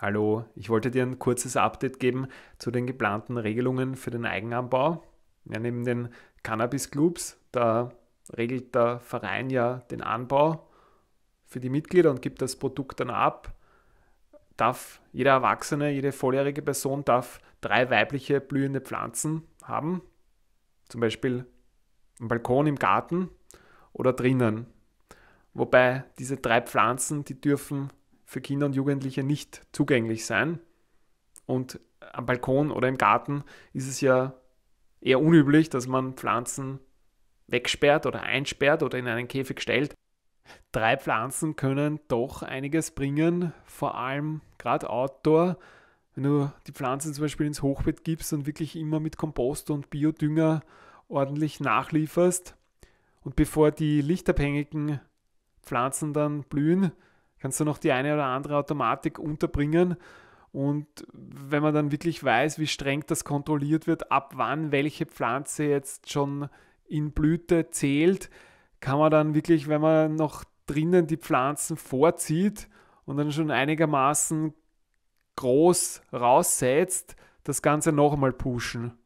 Hallo, ich wollte dir ein kurzes Update geben zu den geplanten Regelungen für den Eigenanbau. Ja, neben den Cannabis-Clubs, da regelt der Verein ja den Anbau für die Mitglieder und gibt das Produkt dann ab. Darf jeder Erwachsene, jede volljährige Person darf drei weibliche blühende Pflanzen haben, zum Beispiel im Balkon, im Garten oder drinnen. Wobei diese drei Pflanzen, die dürfen für Kinder und Jugendliche nicht zugänglich sein. Und am Balkon oder im Garten ist es ja eher unüblich, dass man Pflanzen wegsperrt oder einsperrt oder in einen Käfig stellt. Drei Pflanzen können doch einiges bringen, vor allem gerade Outdoor. Wenn du die Pflanzen zum Beispiel ins Hochbett gibst und wirklich immer mit Kompost und Biodünger ordentlich nachlieferst und bevor die lichtabhängigen Pflanzen dann blühen, kannst du noch die eine oder andere Automatik unterbringen. Und wenn man dann wirklich weiß, wie streng das kontrolliert wird, ab wann welche Pflanze jetzt schon in Blüte zählt, kann man dann wirklich, wenn man noch drinnen die Pflanzen vorzieht und dann schon einigermaßen groß raussetzt, das Ganze nochmal pushen.